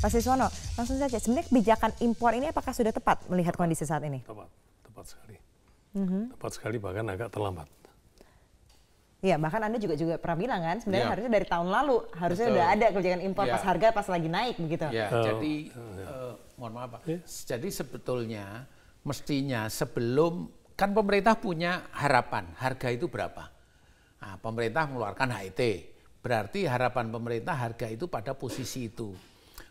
Pak Siswono, langsung saja. Sebenarnya kebijakan impor ini apakah sudah tepat melihat kondisi saat ini? Tepat, tepat sekali. Mm -hmm. Tepat sekali bahkan agak terlambat. Iya, bahkan Anda juga juga pernah bilang kan, sebenarnya ya. harusnya dari tahun lalu harusnya Betul. ada kebijakan impor ya. pas harga pas lagi naik begitu. Ya, oh. jadi oh, ya. Uh, mohon maaf Pak. Ya. Jadi sebetulnya mestinya sebelum kan pemerintah punya harapan harga itu berapa. Nah, pemerintah mengeluarkan HIT, berarti harapan pemerintah harga itu pada posisi itu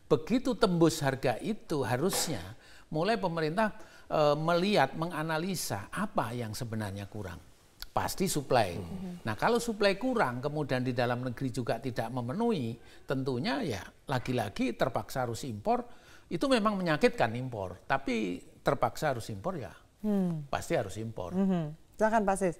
begitu tembus harga itu harusnya mulai pemerintah e, melihat menganalisa apa yang sebenarnya kurang pasti suplai. Mm -hmm. Nah kalau suplai kurang kemudian di dalam negeri juga tidak memenuhi tentunya ya lagi-lagi terpaksa harus impor itu memang menyakitkan impor tapi terpaksa harus impor ya mm. pasti harus impor. Mm -hmm. Silakan Pak Sis.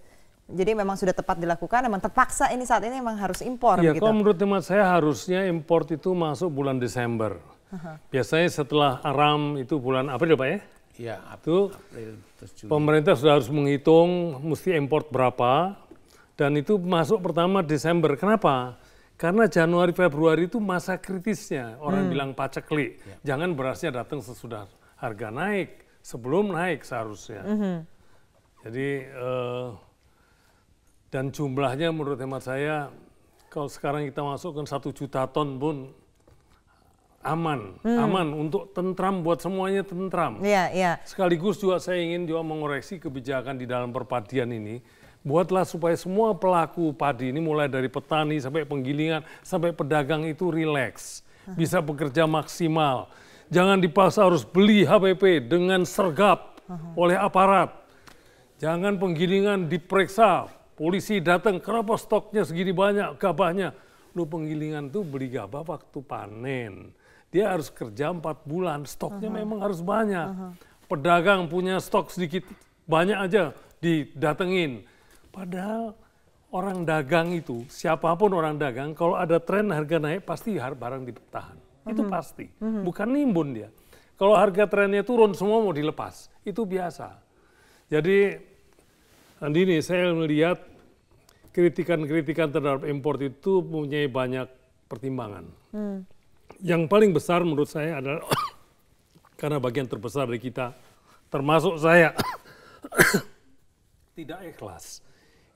Jadi memang sudah tepat dilakukan, memang terpaksa ini saat ini memang harus impor. Ya, kalau menurut teman saya harusnya impor itu masuk bulan Desember. Aha. Biasanya setelah Aram itu bulan April Pak ya? Iya, April. April pemerintah sudah harus menghitung mesti impor berapa, dan itu masuk pertama Desember. Kenapa? Karena Januari Februari itu masa kritisnya. Orang hmm. bilang pacekli. Ya. Jangan berasnya datang sesudah harga naik, sebelum naik seharusnya. Mm -hmm. Jadi uh, dan jumlahnya menurut hemat saya, kalau sekarang kita masukkan satu juta ton pun aman, hmm. aman untuk tentram buat semuanya tentram. Iya, iya. Sekaligus juga saya ingin juga mengoreksi kebijakan di dalam perpadian ini. Buatlah supaya semua pelaku padi ini mulai dari petani sampai penggilingan sampai pedagang itu rileks, bisa bekerja maksimal. Jangan dipaksa harus beli HPP dengan sergap oleh aparat. Jangan penggilingan diperiksa Polisi datang, kenapa stoknya segini banyak gabahnya? Lu penggilingan tuh beli gabah waktu panen. Dia harus kerja empat bulan, stoknya uh -huh. memang harus banyak. Uh -huh. Pedagang punya stok sedikit, banyak aja didatengin. Padahal orang dagang itu, siapapun orang dagang, kalau ada tren harga naik pasti barang ditahan. Uh -huh. Itu mhm. pasti. uh mhm. -huh. Bukan nimbun dia. Kalau harga trennya turun semua mau dilepas. Itu biasa. Jadi Andini, saya melihat kritikan-kritikan terhadap impor itu mempunyai banyak pertimbangan. Hmm. Yang paling besar menurut saya adalah karena bagian terbesar dari kita, termasuk saya, tidak ikhlas.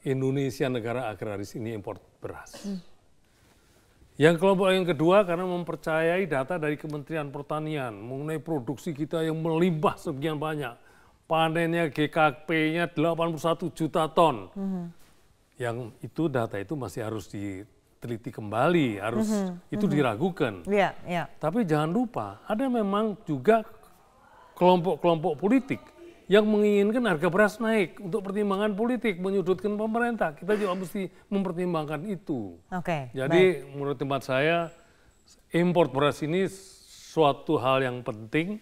Indonesia negara agraris ini impor beras. Hmm. Yang kelompok yang kedua karena mempercayai data dari Kementerian Pertanian mengenai produksi kita yang melimpah sekian banyak panennya GKP-nya 81 juta ton. Mm -hmm. Yang itu data itu masih harus diteliti kembali, harus mm -hmm. itu mm -hmm. diragukan. Yeah, yeah. Tapi jangan lupa, ada memang juga kelompok-kelompok politik yang menginginkan harga beras naik untuk pertimbangan politik menyudutkan pemerintah kita juga mesti mempertimbangkan itu. Okay, Jadi baik. menurut tempat saya impor beras ini suatu hal yang penting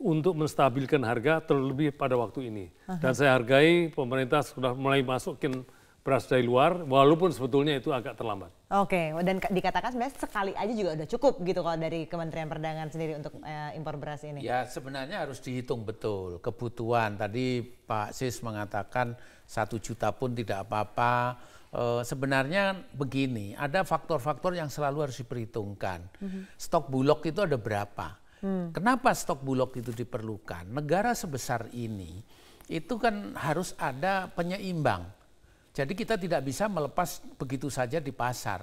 untuk menstabilkan harga terlebih pada waktu ini. Uh-huh. Dan saya hargai pemerintah sudah mulai masukin beras dari luar, walaupun sebetulnya itu agak terlambat. Oke, dan dikatakan sebenarnya sekali aja juga udah cukup gitu kalau dari Kementerian Perdagangan sendiri untuk eh, impor beras ini. Ya sebenarnya harus dihitung betul kebutuhan. Tadi Pak Sis mengatakan satu juta pun tidak apa-apa. E, sebenarnya begini, ada faktor-faktor yang selalu harus diperhitungkan. Uh-huh. Stok bulog itu ada berapa? Hmm. Kenapa stok bulog itu diperlukan? Negara sebesar ini itu kan harus ada penyeimbang. Jadi kita tidak bisa melepas begitu saja di pasar.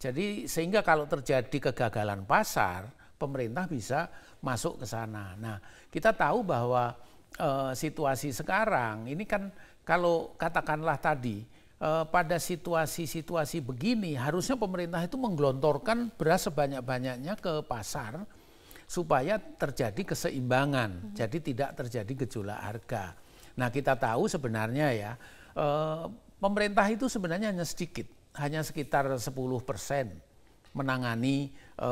Jadi sehingga kalau terjadi kegagalan pasar, pemerintah bisa masuk ke sana. Nah, kita tahu bahwa e, situasi sekarang ini kan kalau katakanlah tadi e, pada situasi-situasi begini harusnya pemerintah itu menggelontorkan beras sebanyak-banyaknya ke pasar supaya terjadi keseimbangan, mm -hmm. jadi tidak terjadi gejolak harga. Nah kita tahu sebenarnya ya e, pemerintah itu sebenarnya hanya sedikit, hanya sekitar 10 persen menangani e,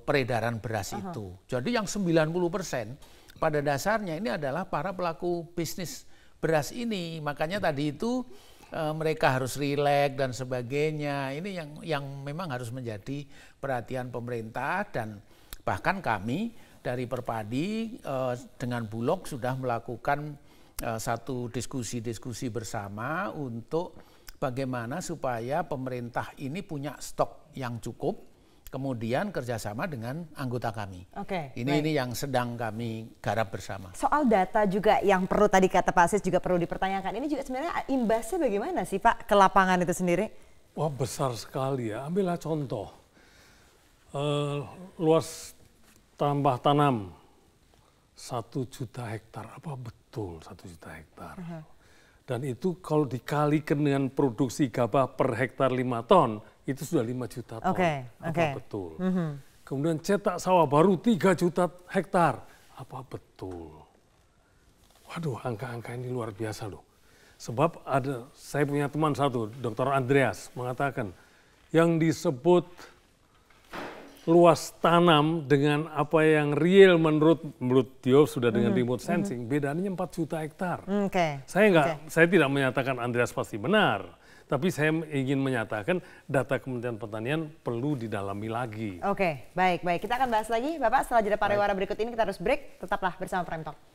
peredaran beras uh -huh. itu. Jadi yang 90 persen pada dasarnya ini adalah para pelaku bisnis beras ini. Makanya tadi itu e, mereka harus rileks dan sebagainya. Ini yang yang memang harus menjadi perhatian pemerintah dan Bahkan kami dari Perpadi uh, dengan Bulog sudah melakukan uh, satu diskusi-diskusi bersama untuk bagaimana supaya pemerintah ini punya stok yang cukup, kemudian kerjasama dengan anggota kami. Oke. Okay, ini baik. ini yang sedang kami garap bersama. Soal data juga yang perlu tadi kata Pak Sis juga perlu dipertanyakan. Ini juga sebenarnya imbasnya bagaimana sih Pak ke lapangan itu sendiri? Wah besar sekali ya. Ambillah contoh Eh, luas tambah tanam satu juta hektar apa betul satu juta hektar dan itu kalau dikalikan dengan produksi gabah per hektar lima ton itu sudah lima juta ton okay. apa betul uh mhm. -huh. kemudian cetak sawah baru tiga juta hektar apa betul waduh angka-angka ini luar biasa loh sebab ada saya punya teman satu dokter Andreas mengatakan yang disebut luas tanam dengan apa yang real menurut menurut Tio sudah dengan mm. remote mm-hmm. sensing mm. bedanya 4 juta hektar. Okay. Saya enggak, okay. saya tidak menyatakan Andreas pasti benar, tapi saya ingin menyatakan data Kementerian Pertanian perlu didalami lagi. Oke, okay. baik baik. Kita akan bahas lagi Bapak setelah jeda pariwara berikut ini kita harus break. Tetaplah bersama Prime Talk.